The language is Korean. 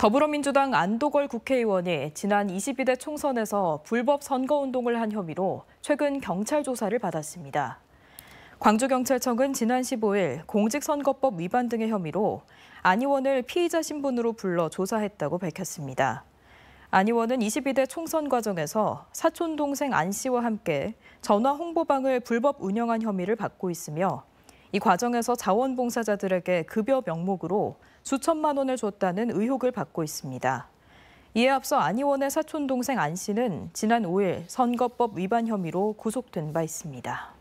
더불어민주당 안도걸 국회의원이 지난 22대 총선에서 불법 선거운동을 한 혐의로 최근 경찰 조사를 받았습니다. 광주경찰청은 지난 15일 공직선거법 위반 등의 혐의로 안 의원을 피의자 신분으로 불러 조사했다고 밝혔습니다. 안 의원은 22대 총선 과정에서 사촌동생 안 씨와 함께 전화 홍보방을 불법 운영한 혐의를 받고 있으며 이 과정에서 자원봉사자들에게 급여 명목으로 수천만 원을 줬다는 의혹을 받고 있습니다. 이에 앞서 안 의원의 사촌 동생 안 씨는 지난 5일 선거법 위반 혐의로 구속된 바 있습니다.